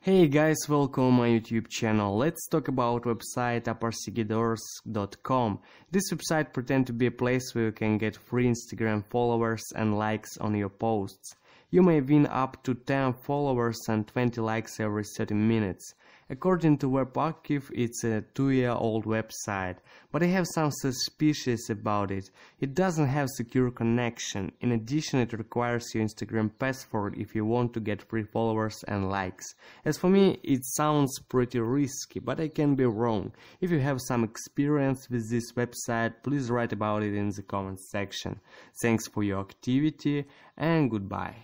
Hey guys, welcome my YouTube channel. Let's talk about website aparsigidors.com. This website pretend to be a place where you can get free Instagram followers and likes on your posts. You may win up to 10 followers and 20 likes every 30 minutes. According to WebArchive, it's a two-year-old website, but I have some suspicions about it. It doesn't have secure connection. In addition, it requires your Instagram password if you want to get free followers and likes. As for me, it sounds pretty risky, but I can be wrong. If you have some experience with this website, please write about it in the comments section. Thanks for your activity and goodbye.